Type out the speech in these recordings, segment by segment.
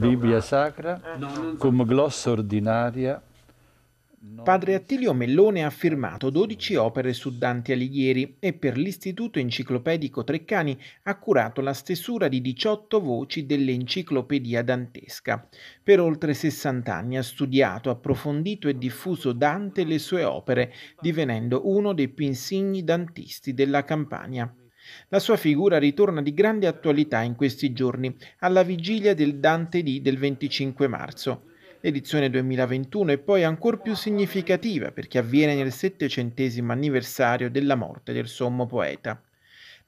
Bibbia Sacra eh. come glossa ordinaria. Padre Attilio Mellone ha firmato 12 opere su Dante Alighieri e per l'Istituto Enciclopedico Treccani ha curato la stesura di 18 voci dell'enciclopedia dantesca. Per oltre 60 anni ha studiato, approfondito e diffuso Dante e le sue opere, divenendo uno dei più insigni dantisti della Campania. La sua figura ritorna di grande attualità in questi giorni, alla vigilia del Dante D del 25 marzo. L'edizione 2021 è poi ancora più significativa perché avviene nel settecentesimo anniversario della morte del sommo poeta.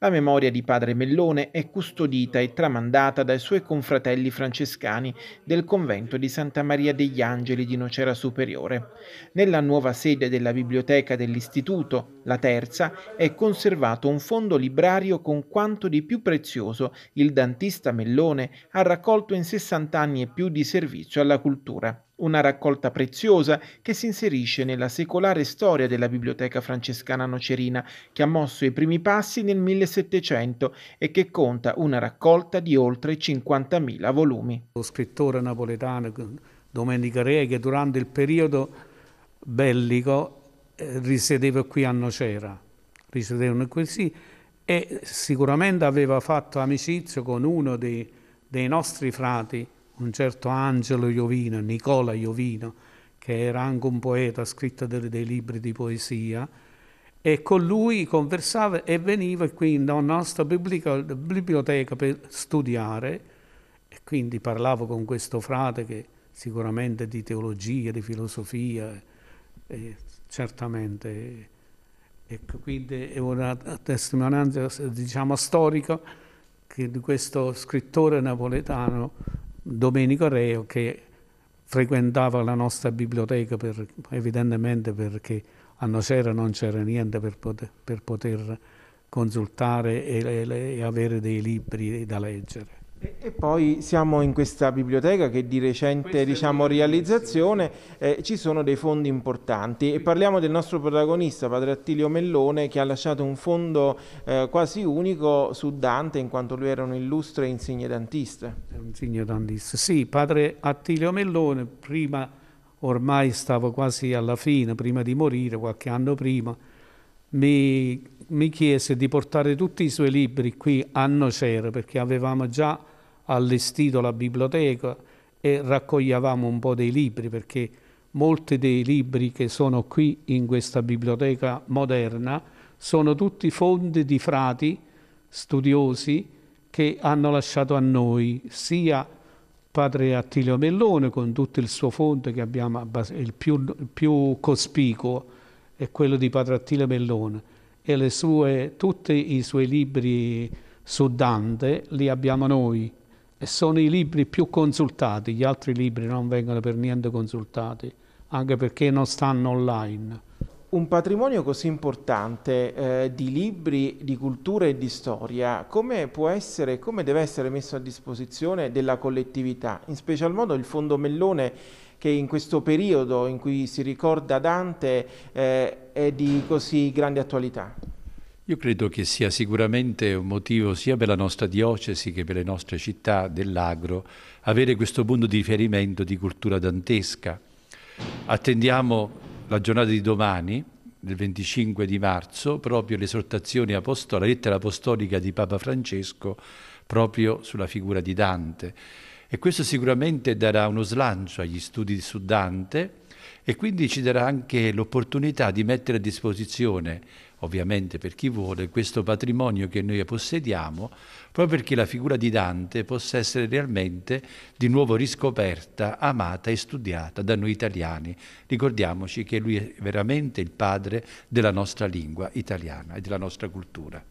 La memoria di padre Mellone è custodita e tramandata dai suoi confratelli francescani del convento di Santa Maria degli Angeli di Nocera Superiore. Nella nuova sede della biblioteca dell'istituto, la terza, è conservato un fondo librario con quanto di più prezioso il dantista Mellone ha raccolto in 60 anni e più di servizio alla cultura una raccolta preziosa che si inserisce nella secolare storia della biblioteca francescana nocerina, che ha mosso i primi passi nel 1700 e che conta una raccolta di oltre 50.000 volumi. Lo scrittore napoletano eh, Domenica Re, che durante il periodo bellico eh, risiedeva qui a Nocera, risiedevano qui sì, e sicuramente aveva fatto amicizia con uno dei, dei nostri frati, un certo Angelo Iovino, Nicola Iovino, che era anche un poeta, ha scritto dei, dei, libri di poesia, e con lui conversava e veniva qui nella nostra biblioteca per studiare, e quindi parlavo con questo frate che sicuramente di teologia, di filosofia, e certamente... Ecco, quindi è una testimonianza, diciamo, storica che di questo scrittore napoletano Domenico Reo che frequentava la nostra biblioteca per, evidentemente perché a Nocera non c'era niente per poter, per poter consultare e, e, e avere dei libri da leggere. E poi siamo in questa biblioteca che di recente diciamo, realizzazione eh, ci sono dei fondi importanti e parliamo del nostro protagonista padre Attilio Mellone che ha lasciato un fondo eh, quasi unico su Dante in quanto lui era un illustre insigne dantista. Insigne dantista, sì, padre Attilio Mellone prima ormai stavo quasi alla fine, prima di morire qualche anno prima, mi, mi chiese di portare tutti i suoi libri qui a Nocera perché avevamo già allestito la biblioteca e raccoglievamo un po' dei libri perché molti dei libri che sono qui in questa biblioteca moderna sono tutti fondi di frati studiosi che hanno lasciato a noi sia padre Attilio Mellone con tutto il suo fondo che abbiamo il più, il più cospicuo è quello di padre Attilio Mellone e le sue, tutti i suoi libri su Dante li abbiamo noi e sono i libri più consultati, gli altri libri non vengono per niente consultati, anche perché non stanno online. Un patrimonio così importante eh, di libri, di cultura e di storia, come può essere, come deve essere messo a disposizione della collettività, in special modo il Fondo Mellone che in questo periodo in cui si ricorda Dante eh, è di così grande attualità? Io credo che sia sicuramente un motivo sia per la nostra diocesi che per le nostre città dell'agro avere questo punto di riferimento di cultura dantesca. Attendiamo la giornata di domani, del 25 di marzo, proprio l'esortazione apostolica, la lettera apostolica di Papa Francesco proprio sulla figura di Dante. E questo sicuramente darà uno slancio agli studi su Dante, e quindi ci darà anche l'opportunità di mettere a disposizione, ovviamente per chi vuole, questo patrimonio che noi possediamo, proprio perché la figura di Dante possa essere realmente di nuovo riscoperta, amata e studiata da noi italiani. Ricordiamoci che lui è veramente il padre della nostra lingua italiana e della nostra cultura.